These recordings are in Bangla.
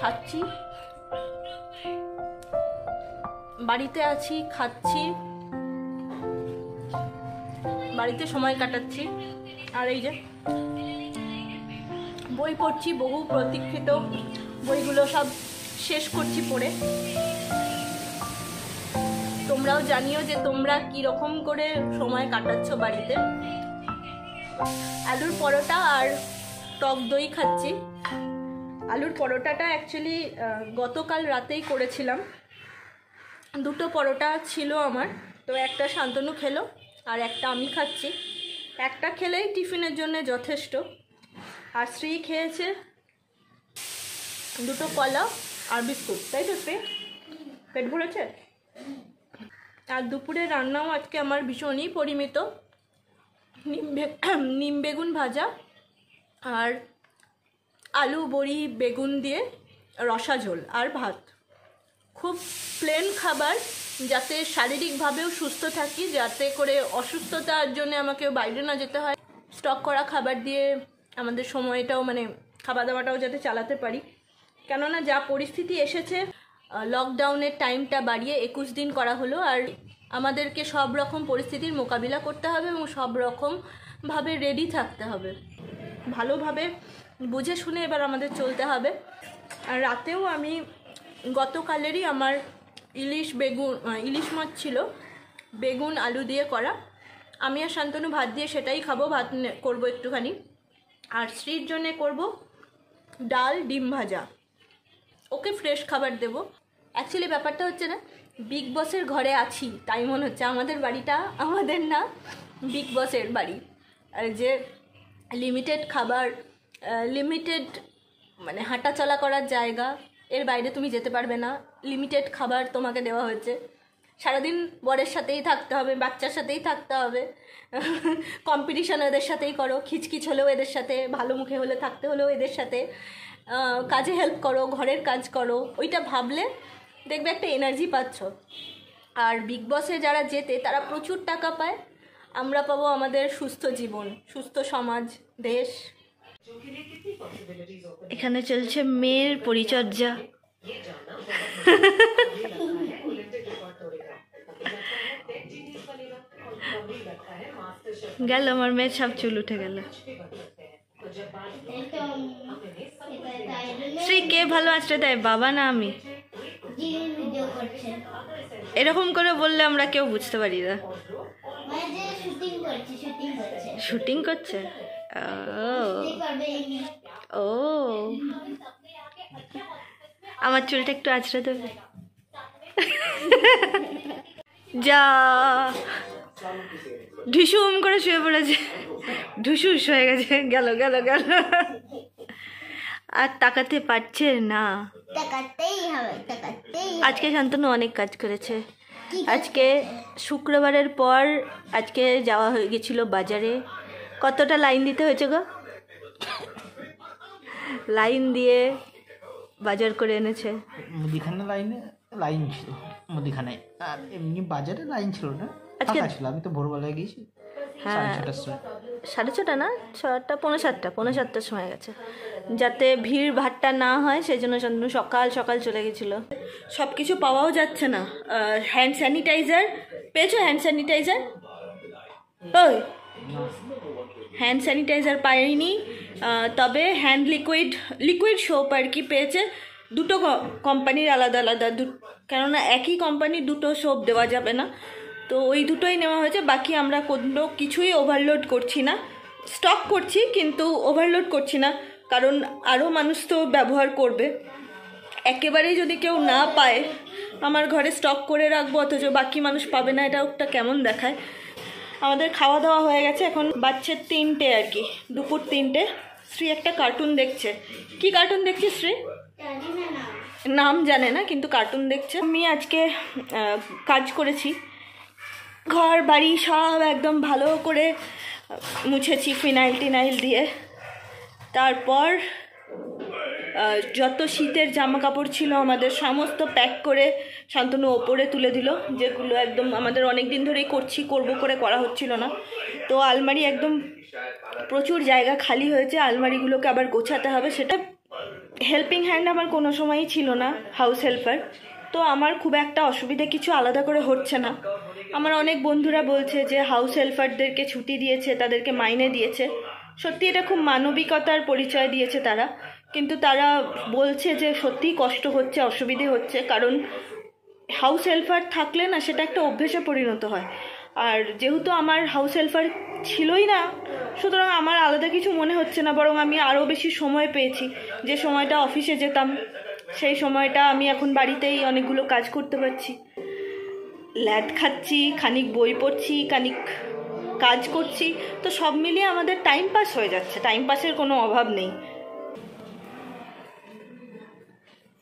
খাচ্ছি বাড়িতে আছি খাচ্ছি বাড়িতে সময় কাটাচ্ছি আর এই যে বই পড়ছি বহু প্রতীক্ষিত বইগুলো সব শেষ করছি পড়ে তোমরাও জানিও যে তোমরা কীরকম করে সময় কাটাচ্ছ বাড়িতে আলুর পরোটা আর টক দই খাচ্ছি আলুর পরোটাটা অ্যাকচুয়ালি গতকাল রাতেই করেছিলাম দুটো পরোটা ছিল আমার তো একটা শান্তনু খেলো আর একটা আমি খাচ্ছি একটা খেলেই টিফিনের জন্য যথেষ্ট আর শ্রী খেয়েছে দুটো কলা আর বিস্কুট তাই তো শ্রী পেট ভরেছে আর দুপুরে রান্নাও আজকে আমার ভীষণই পরিমিত নিম নিম বেগুন ভাজা আর আলু বড়ি বেগুন দিয়ে রসা ঝোল আর ভাত খুব প্লেন খাবার যাতে শারীরিকভাবেও সুস্থ থাকি যাতে করে অসুস্থতার জন্য আমাকে বাইরে না যেতে হয় স্টক করা খাবার দিয়ে আমাদের সময়টাও মানে খাওয়া দাওয়াটাও যাতে চালাতে পারি কেননা যা পরিস্থিতি এসেছে লকডাউনের টাইমটা বাড়িয়ে একুশ দিন করা হলো আর আমাদেরকে সব রকম পরিস্থিতির মোকাবিলা করতে হবে এবং সব রকমভাবে রেডি থাকতে হবে ভালোভাবে বুঝে শুনে এবার আমাদের চলতে হবে আর রাতেও আমি গতকালেরই আমার ইলিশ বেগুন ইলিশ মাছ ছিল বেগুন আলু দিয়ে করা আমি আর শান্তনু ভাত দিয়ে সেটাই খাবো ভাত করব একটুখানি আর স্ত্রীর জন্যে করব ডাল ডিম ভাজা ওকে ফ্রেশ খাবার দেব অ্যাকচুয়ালি ব্যাপারটা হচ্ছে না বিগ বসের ঘরে আছি তাই মনে হচ্ছে আমাদের বাড়িটা আমাদের না বিগ বসের বাড়ি আর যে লিমিটেড খাবার লিমিটেড মানে হাঁটা চলা করার জায়গা এর বাইরে তুমি যেতে পারবে না লিমিটেড খাবার তোমাকে দেওয়া হয়েছে সারাদিন বরের সাথেই থাকতে হবে বাচ্চার সাথেই থাকতে হবে কম্পিটিশন এদের সাথেই করো খিচখিচ হলেও এদের সাথে ভালো মুখে হলে থাকতে হলেও এদের সাথে কাজে হেল্প করো ঘরের কাজ করো ওইটা ভাবলে দেখবে একটা এনার্জি পাচ্ছ আর বিগ বসে যারা যেতে তারা প্রচুর টাকা পায় আমরা পাবো আমাদের সুস্থ জীবন সুস্থ সমাজ দেশ এখানে চলছে মেয়ের পরিচর্যা গেল আমার মেয়ের সব চুল উঠে গেল শ্রী কে ভালো আছে দেয় বাবা না আমি এরকম করে বললে আমরা কেউ বুঝতে পারি না শুটিং করছে ও ও আমার চুলটা একটু আছড়ে দেবে যা ঢুসু উম করে শুয়ে পড়েছে ঢুসুস হয়ে গেছে গেল গেল গেল আর তাকাতে পারছে না আজকে শান্তনু অনেক কাজ করেছে আজকে শুক্রবারের পর আজকে যাওয়া হয়ে গেছিলো বাজারে কতটা লাইন দিতে হয়েছে গো লাইন দিয়ে বাজার করে এনেছে মুদিখানা লাইনে লাইন ছিল মুদিখানায় আর এমনি বাজারে লাইন ছিল না আজকে ছিল আমি তো ভোরবেলায় গেছি হ্যাঁ সাড়ে ছটা না ছটা পনেরো সাতটা পনেরো সাতটার সময় গেছে যাতে ভিড় ভাট্টা না হয় সেজন্য চন্দ্র সকাল সকাল চলে গেছিল সব কিছু পাওয়াও যাচ্ছে না হ্যান্ড স্যানিটাইজার পেয়েছো হ্যান্ড স্যানিটাইজার ওই হ্যান্ড স্যানিটাইজার পাইনি তবে হ্যান্ড লিকুইড লিকুইড সোপ আর কি পেয়েছে দুটো কোম্পানির আলাদা আলাদা দু কেননা একই কোম্পানির দুটো সোপ দেওয়া যাবে না তো ওই দুটোই নেওয়া হয়েছে বাকি আমরা কোনো কিছুই ওভারলোড করছি না স্টক করছি কিন্তু ওভারলোড করছি না কারণ আরও মানুষ তো ব্যবহার করবে একেবারেই যদি কেউ না পায় আমার ঘরে স্টক করে রাখবো অথচ বাকি মানুষ পাবে না এটা ওটা কেমন দেখায় আমাদের খাওয়া দাওয়া হয়ে গেছে এখন বাচ্চার তিনটে আর কি দুপুর তিনটে শ্রী একটা কার্টুন দেখছে কি কার্টুন দেখছে শ্রী নাম জানে না কিন্তু কার্টুন দেখছে আমি আজকে কাজ করেছি ঘর বাড়ি সব একদম ভালো করে মুছেছি ফিনাইল টিনাইল দিয়ে তারপর যত শীতের জামা কাপড় ছিল আমাদের সমস্ত প্যাক করে শান্তনু ওপরে তুলে দিল যেগুলো একদম আমাদের অনেক দিন ধরেই করছি করব করে করা হচ্ছিল না তো আলমারি একদম প্রচুর জায়গা খালি হয়েছে আলমারিগুলোকে আবার গোছাতে হবে সেটা হেল্পিং হ্যান্ড আমার কোনো সময়ই ছিল না হাউস হেল্পার তো আমার খুব একটা অসুবিধা কিছু আলাদা করে হচ্ছে না আমার অনেক বন্ধুরা বলছে যে হাউস হেল্পারদেরকে ছুটি দিয়েছে তাদেরকে মাইনে দিয়েছে সত্যি এটা খুব মানবিকতার পরিচয় দিয়েছে তারা কিন্তু তারা বলছে যে সত্যিই কষ্ট হচ্ছে অসুবিধে হচ্ছে কারণ হাউস হেল্পার থাকলে না সেটা একটা অভ্যেসে পরিণত হয় আর যেহেতু আমার হাউস হেল্পার ছিলই না সুতরাং আমার আলাদা কিছু মনে হচ্ছে না বরং আমি আরও বেশি সময় পেয়েছি যে সময়টা অফিসে যেতাম সেই সময়টা আমি এখন বাড়িতেই অনেকগুলো কাজ করতে পারছি ল্যাদ খাচ্ছি খানিক বই পড়ছি খানিক কাজ করছি তো সব মিলিয়ে আমাদের টাইম পাস হয়ে যাচ্ছে টাইম পাসের কোনো অভাব নেই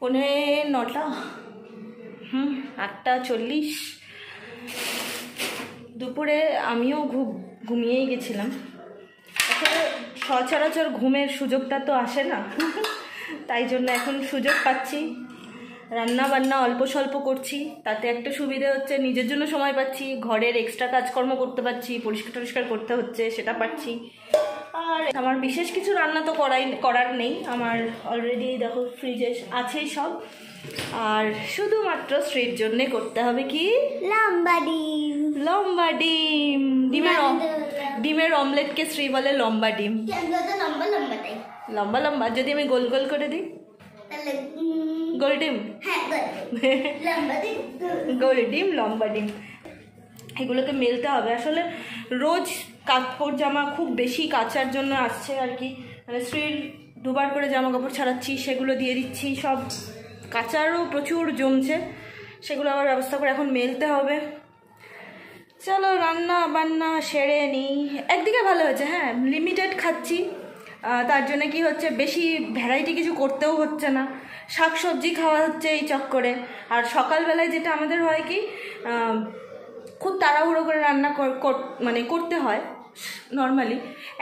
পনেরো নটা হুম আটটা চল্লিশ দুপুরে আমিও ঘুম ঘুমিয়েই গেছিলাম আসলে সচরাচর ঘুমের সুযোগটা তো আসে না তাই জন্য এখন সুযোগ পাচ্ছি রান্না বান্না অল্প স্বল্প করছি তাতে একটা সুবিধে হচ্ছে নিজের জন্য সময় পাচ্ছি ঘরের এক্সট্রা কাজকর্ম করতে পারছি পরিষ্কার টরিষ্কার করতে হচ্ছে সেটা পাচ্ছি আর আমার বিশেষ কিছু রান্না তো করাই করার নেই আমার অলরেডি দেখো ফ্রিজে আছেই সব আর শুধুমাত্র স্ত্রীর জন্য করতে হবে কি লম্বা ডিম লম্বা ডিম ডিমের ডিমের অমলেটকে শ্রী বলে লম্বা ডিম লম্বা লম্বা যদি আমি গোল গোল করে দিই গোল ডিম গোল ডিম লম্বা ডিম এগুলোকে মেলতে হবে আসলে রোজ কাপড় জামা খুব বেশি কাচার জন্য আসছে আর কি মানে স্ত্রীর দুবার করে জামা কাপড় ছাড়াচ্ছি সেগুলো দিয়ে দিচ্ছি সব কাচারও প্রচুর জমছে সেগুলো আবার ব্যবস্থা করে এখন মেলতে হবে চলো রান্না বান্না সেরে নিই একদিকে ভালো হয়েছে হ্যাঁ লিমিটেড খাচ্ছি তার জন্য কি হচ্ছে বেশি ভ্যারাইটি কিছু করতেও হচ্ছে না শাকসবজি খাওয়া হচ্ছে এই চক্করে আর সকালবেলায় যেটা আমাদের হয় কি খুব তাড়াহুড়ো করে রান্না মানে করতে হয় নর্মালি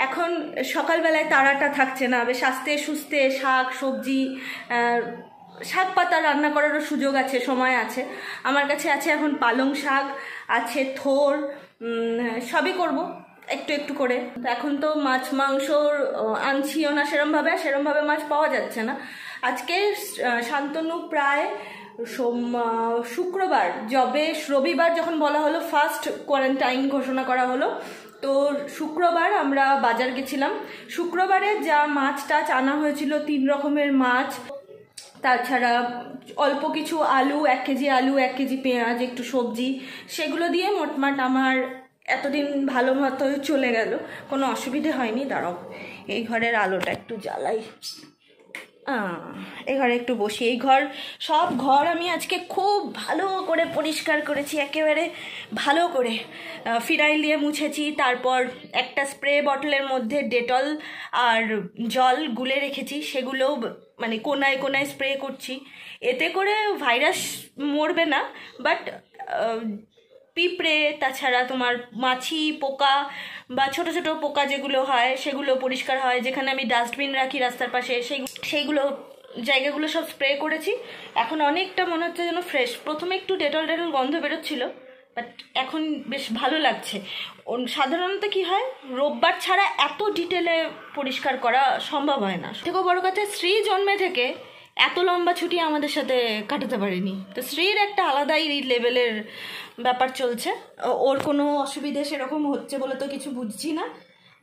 এখন সকালবেলায় তাড়াটা থাকছে না বেশ আস্তে সুস্থে শাক সবজি শাক পাতা রান্না করারও সুযোগ আছে সময় আছে আমার কাছে আছে এখন পালং শাক আছে থোর সবই করব একটু একটু করে এখন তো মাছ মাংস আনছিও না সেরমভাবে আর সেরমভাবে মাছ পাওয়া যাচ্ছে না আজকে শান্তনু প্রায় সোম শুক্রবার যবে রবিবার যখন বলা হলো ফার্স্ট কোয়ারেন্টাইন ঘোষণা করা হলো তো শুক্রবার আমরা বাজার গেছিলাম শুক্রবারে যা মাছ টাছ আনা হয়েছিল তিন রকমের মাছ তাছাড়া অল্প কিছু আলু এক কেজি আলু এক কেজি পেঁয়াজ একটু সবজি সেগুলো দিয়ে মোটমাট আমার এতদিন ভালো মতো চলে গেল কোনো অসুবিধে হয়নি দাঁড়াও এই ঘরের আলোটা একটু জ্বালাই এই ঘরে একটু বসি এই ঘর সব ঘর আমি আজকে খুব ভালো করে পরিষ্কার করেছি একেবারে ভালো করে ফিনাইল দিয়ে মুছেছি তারপর একটা স্প্রে বটলের মধ্যে ডেটল আর জল গুলে রেখেছি সেগুলো মানে কোনায় কোনায় স্প্রে করছি এতে করে ভাইরাস মরবে না বাট পিঁপড়ে তাছাড়া তোমার মাছি পোকা বা ছোট ছোট পোকা যেগুলো হয় সেগুলো পরিষ্কার হয় যেখানে আমি ডাস্টবিন রাখি রাস্তার পাশে সেই সেইগুলো জায়গাগুলো সব স্প্রে করেছি এখন অনেকটা মনে হচ্ছে যেন ফ্রেশ প্রথমে একটু ডেটল ডেটল গন্ধ বেরোচ্ছিল বাট এখন বেশ ভালো লাগছে সাধারণত কি হয় রোববার ছাড়া এত ডিটেলে পরিষ্কার করা সম্ভব হয় না থেকেও বড় কথা স্ত্রী জন্মে থেকে এত লম্বা ছুটি আমাদের সাথে কাটাতে পারিনি তো শ্রীর একটা আলাদাই লেভেলের ব্যাপার চলছে ওর কোনো অসুবিধে সেরকম হচ্ছে বলে তো কিছু বুঝছি না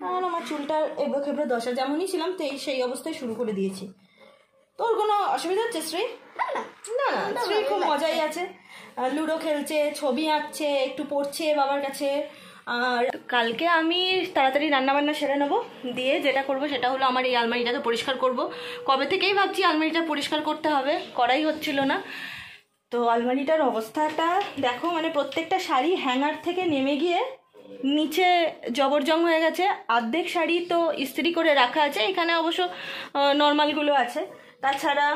কারণ আমার চুলটা এবড়ো খেবড়ো দশা যেমনই ছিলাম তো সেই অবস্থায় শুরু করে দিয়েছি তোর কোনো অসুবিধা হচ্ছে শ্রী না না শ্রী খুব মজাই আছে লুডো খেলছে ছবি আঁকছে একটু পড়ছে বাবার কাছে আর কালকে আমি তাড়াতাড়ি রান্নাবান্না সেরে নেবো দিয়ে যেটা করব সেটা হলো আমার এই আলমারিটাকে পরিষ্কার করব কবে থেকেই ভাবছি আলমারিটা পরিষ্কার করতে হবে করাই হচ্ছিল না তো আলমারিটার অবস্থাটা দেখো মানে প্রত্যেকটা শাড়ি হ্যাঙ্গার থেকে নেমে গিয়ে নিচে জবরজং হয়ে গেছে আর্ধেক শাড়ি তো ইস্ত্রি করে রাখা আছে এখানে অবশ্য নর্মালগুলো আছে তাছাড়া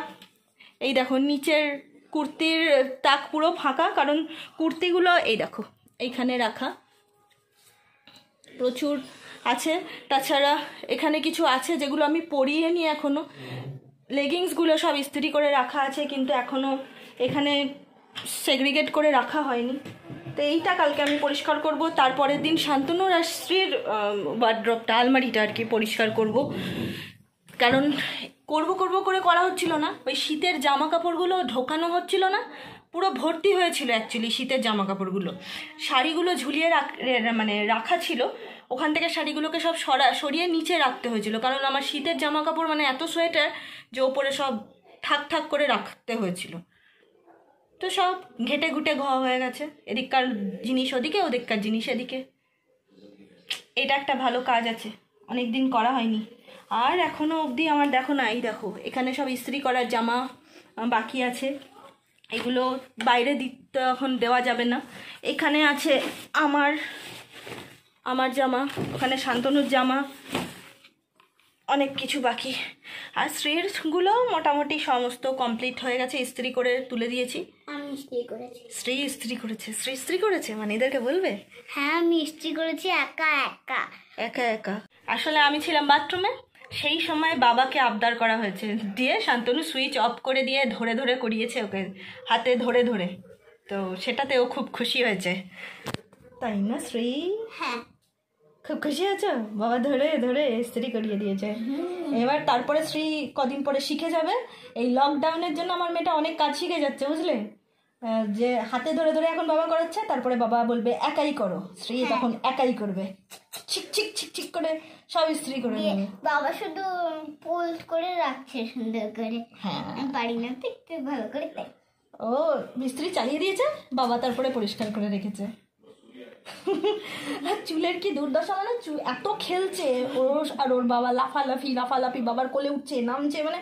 এই দেখো নিচের কুর্তির তাক পুরো ফাঁকা কারণ কুর্তিগুলো এই দেখো এইখানে রাখা প্রচুর আছে তাছাড়া এখানে কিছু আছে যেগুলো আমি পরিয়ে নিই এখনও লেগিংসগুলো সব ইস্ত্রি করে রাখা আছে কিন্তু এখনও এখানে সেগ্রিগেট করে রাখা হয়নি তো এইটা কালকে আমি পরিষ্কার করব তারপরের দিন শান্তনু আর স্ত্রীর ওয়ার্ড্রপটা আলমারিটা আর কি পরিষ্কার করব কারণ করব করব করে করা হচ্ছিল না ওই শীতের জামা কাপড়গুলো ঢোকানো হচ্ছিল না পুরো ভর্তি হয়েছিল অ্যাকচুয়ালি শীতের জামা কাপড়গুলো শাড়িগুলো ঝুলিয়ে রাখ মানে রাখা ছিল ওখান থেকে শাড়িগুলোকে সব সরা সরিয়ে নিচে রাখতে হয়েছিল কারণ আমার শীতের জামা কাপড় মানে এত সোয়েটার যে ওপরে সব ঠাক ঠাক করে রাখতে হয়েছিল তো সব ঘেটে ঘুটে ঘ হয়ে গেছে এদিককার জিনিস ওদিকে ওদিককার জিনিস এদিকে এটা একটা ভালো কাজ আছে অনেক দিন করা হয়নি আর এখনও অবধি আমার দেখো না এই দেখো এখানে সব ইস্ত্রি করার জামা বাকি আছে এগুলো বাইরে দিতে এখন দেওয়া যাবে না এখানে আছে আমার আমার জামা ওখানে শান্তনুর জামা অনেক কিছু বাকি আর স্ত্রীরগুলো মোটামুটি সমস্ত কমপ্লিট হয়ে গেছে ইস্ত্রি করে তুলে দিয়েছি আমি স্ত্রী ইস্ত্রি করেছে স্ত্রী ইস্ত্রি করেছে মানে এদেরকে বলবে হ্যাঁ আমি স্ত্রী করেছি একা একা একা একা আসলে আমি ছিলাম বাথরুমে সেই সময় বাবাকে আবদার করা হয়েছে দিয়ে শান্তনু সুইচ অফ করে দিয়ে ধরে ধরে করিয়েছে ওকে হাতে ধরে ধরে তো সেটাতে ও খুব খুশি হয়েছে তাই না শ্রী হ্যাঁ খুব খুশি আছো বাবা ধরে ধরে স্ত্রী করিয়ে দিয়েছে এবার তারপরে শ্রী কদিন পরে শিখে যাবে এই লকডাউনের জন্য আমার মেয়েটা অনেক কাজ শিখে যাচ্ছে বুঝলে যে হাতে ধরে ধরে এখন বাবা করাচ্ছে তারপরে বাবা বলবে একাই করো শ্রী হ্যাঁ। তখন একাই করবে করে সব স্ত্রী করে বাবা শুধু পোল্ড করে রাখছে সুন্দর করে হ্যাঁ না দেখতে ভালো করে ও মিস্ত্রি চালিয়ে দিয়েছে বাবা তারপরে পরিষ্কার করে রেখেছে আর চুলের কি দুর্দশা মানে চুল এত খেলছে ওর আর ওর বাবা লাফালাফি লাফালাফি বাবার কোলে উঠছে নামছে মানে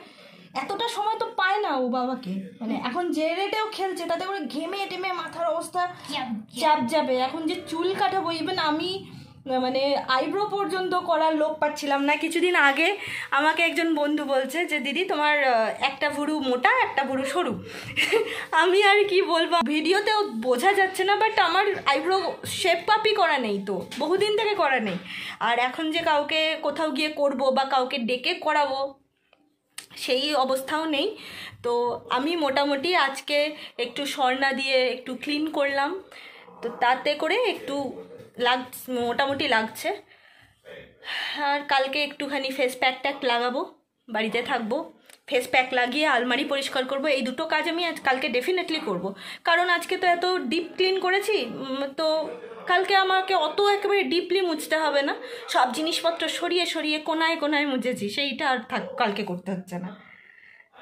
এতটা সময় তো পায় না ও বাবাকে মানে এখন যে রেটেও খেলছে তাতে করে ঘেমে টেমে মাথার অবস্থা চাপ যাবে এখন যে চুল কাটাবো ইভেন আমি মানে আইব্রো পর্যন্ত করার লোক পাচ্ছিলাম না কিছুদিন আগে আমাকে একজন বন্ধু বলছে যে দিদি তোমার একটা ভুরু মোটা একটা ভুরু সরু আমি আর কি বলবো ভিডিওতেও বোঝা যাচ্ছে না বাট আমার আইব্রো শেপ পাপি করা নেই তো বহুদিন থেকে করা নেই আর এখন যে কাউকে কোথাও গিয়ে করব বা কাউকে ডেকে করাবো সেই অবস্থাও নেই তো আমি মোটামুটি আজকে একটু স্বর্ণা দিয়ে একটু ক্লিন করলাম তো তাতে করে একটু লাগ মোটামুটি লাগছে আর কালকে একটুখানি ফেস প্যাক ট্যাক লাগাবো বাড়িতে থাকবো ফেস প্যাক লাগিয়ে আলমারি পরিষ্কার করব এই দুটো কাজ আমি আজ কালকে ডেফিনেটলি করব কারণ আজকে তো এত ডিপ ক্লিন করেছি তো কালকে আমাকে অত একেবারে ডিপলি মুছতে হবে না সব জিনিসপত্র সরিয়ে সরিয়ে কোনায় কোনায় মুছেছি সেইটা আর থাক কালকে করতে হচ্ছে না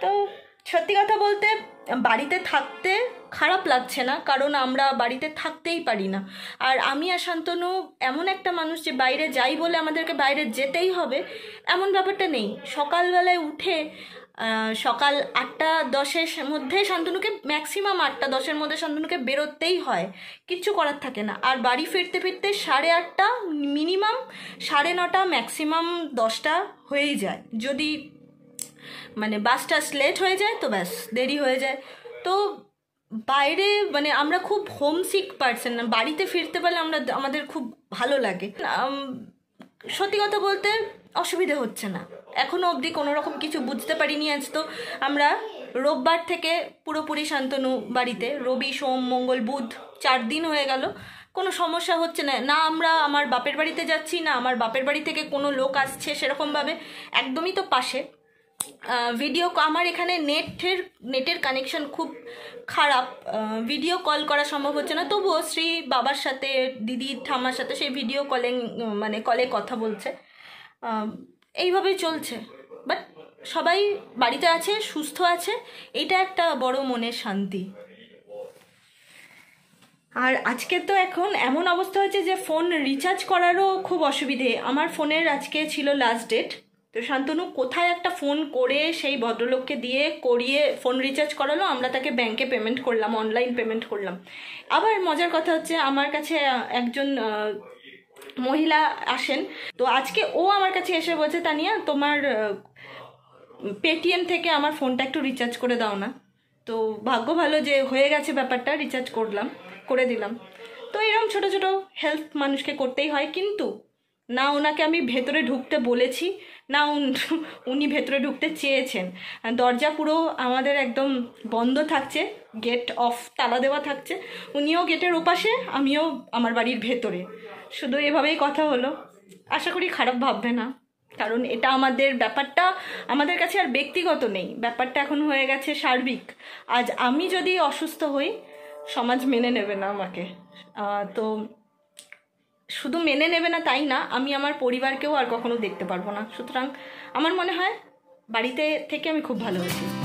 তো সত্যি কথা বলতে বাড়িতে থাকতে খারাপ লাগছে না কারণ আমরা বাড়িতে থাকতেই পারি না আর আমি আর শান্তনু এমন একটা মানুষ যে বাইরে যাই বলে আমাদেরকে বাইরে যেতেই হবে এমন ব্যাপারটা নেই সকালবেলায় উঠে সকাল আটটা দশের মধ্যে শান্তনুকে ম্যাক্সিমাম আটটা দশের মধ্যে শান্তনুকে বেরোতেই হয় কিচ্ছু করার থাকে না আর বাড়ি ফিরতে ফিরতে সাড়ে আটটা মিনিমাম সাড়ে নটা ম্যাক্সিমাম দশটা হয়েই যায় যদি মানে বাসটা লেট হয়ে যায় তো ব্যাস দেরি হয়ে যায় তো বাইরে মানে আমরা খুব হোমসিক মানে পার্সন বাড়িতে ফিরতে পারলে আমরা আমাদের খুব ভালো লাগে সত্যি কথা বলতে অসুবিধে হচ্ছে না এখনও অবধি কোনো রকম কিছু বুঝতে পারিনি আজ তো আমরা রোববার থেকে পুরোপুরি শান্তনু বাড়িতে রবি সোম মঙ্গল বুধ চার দিন হয়ে গেল কোনো সমস্যা হচ্ছে না না আমরা আমার বাপের বাড়িতে যাচ্ছি না আমার বাপের বাড়ি থেকে কোনো লোক আসছে সেরকমভাবে একদমই তো পাশে ভিডিও আমার এখানে নেটের নেটের কানেকশন খুব খারাপ ভিডিও কল করা সম্ভব হচ্ছে না তবুও শ্রী বাবার সাথে দিদি ঠামার সাথে সেই ভিডিও কলিং মানে কলে কথা বলছে এইভাবে চলছে বাট সবাই বাড়িতে আছে সুস্থ আছে এটা একটা বড় মনের শান্তি আর আজকে তো এখন এমন অবস্থা হয়েছে যে ফোন রিচার্জ করারও খুব অসুবিধে আমার ফোনের আজকে ছিল লাস্ট ডেট তো শান্তনু কোথায় একটা ফোন করে সেই ভদ্রলোককে দিয়ে করিয়ে ফোন রিচার্জ করালো আমরা তাকে ব্যাংকে পেমেন্ট করলাম অনলাইন পেমেন্ট করলাম আবার মজার কথা হচ্ছে আমার কাছে একজন মহিলা আসেন তো আজকে ও আমার কাছে এসে বলছে তানিয়া তোমার পেটিএম থেকে আমার ফোনটা একটু রিচার্জ করে দাও না তো ভাগ্য ভালো যে হয়ে গেছে ব্যাপারটা রিচার্জ করলাম করে দিলাম তো এরকম ছোট ছোট হেল্প মানুষকে করতেই হয় কিন্তু না ওনাকে আমি ভেতরে ঢুকতে বলেছি না উনি ভেতরে ঢুকতে চেয়েছেন দরজা পুরো আমাদের একদম বন্ধ থাকছে গেট অফ তালা দেওয়া থাকছে উনিও গেটের ওপাশে আমিও আমার বাড়ির ভেতরে শুধু এভাবেই কথা হলো আশা করি খারাপ ভাববে না কারণ এটা আমাদের ব্যাপারটা আমাদের কাছে আর ব্যক্তিগত নেই ব্যাপারটা এখন হয়ে গেছে সার্বিক আজ আমি যদি অসুস্থ হই সমাজ মেনে নেবে না আমাকে তো শুধু মেনে নেবে না তাই না আমি আমার পরিবারকেও আর কখনো দেখতে পারবো না সুতরাং আমার মনে হয় বাড়িতে থেকে আমি খুব ভালো হয়েছি